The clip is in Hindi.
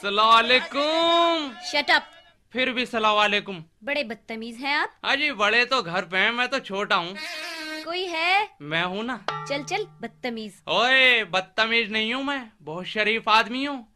सलाकुम शटअप फिर भी सलामकुम बड़े बदतमीज हैं आप अजी हाँ बड़े तो घर पे हैं मैं तो छोटा हूँ कोई है मैं हूँ ना चल चल बदतमीज ओए बदतमीज नहीं हूँ मैं बहुत शरीफ आदमी हूँ